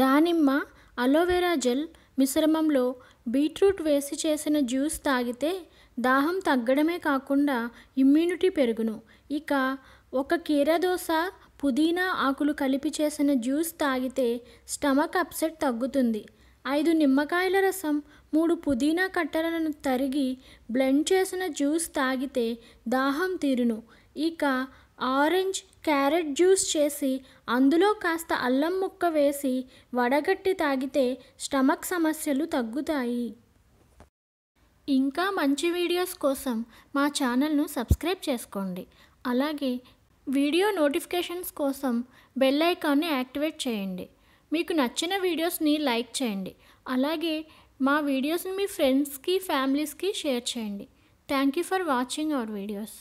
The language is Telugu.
దానిమ్మ అలోవెరా జెల్ మిశ్రమంలో బీట్రూట్ వేసి చేసిన జ్యూస్ తాగితే దాహం తగ్గడమే కాకుండా ఇమ్యూనిటీ పెరుగును ఇక ఒక కీరదోస పుదీనా ఆకులు కలిపి చేసిన జ్యూస్ తాగితే స్టమక్ అప్సెట్ తగ్గుతుంది ఐదు నిమ్మకాయల రసం మూడు పుదీనా కట్టలను తరిగి బ్లెండ్ చేసిన జ్యూస్ తాగితే దాహం తీరును ఇక ఆరెంజ్ క్యారెట్ జ్యూస్ చేసి అందులో కాస్త అల్లం ముక్క వేసి వడగట్టి తాగితే స్టమక్ సమస్యలు తగ్గుతాయి ఇంకా మంచి వీడియోస్ కోసం మా ఛానల్ను సబ్స్క్రైబ్ చేసుకోండి అలాగే వీడియో నోటిఫికేషన్స్ కోసం బెల్ ఐకాన్ని యాక్టివేట్ చేయండి మీకు నచ్చిన వీడియోస్ని లైక్ చేయండి అలాగే మా వీడియోస్ని మీ ఫ్రెండ్స్కి ఫ్యామిలీస్కి షేర్ చేయండి thank you for watching our videos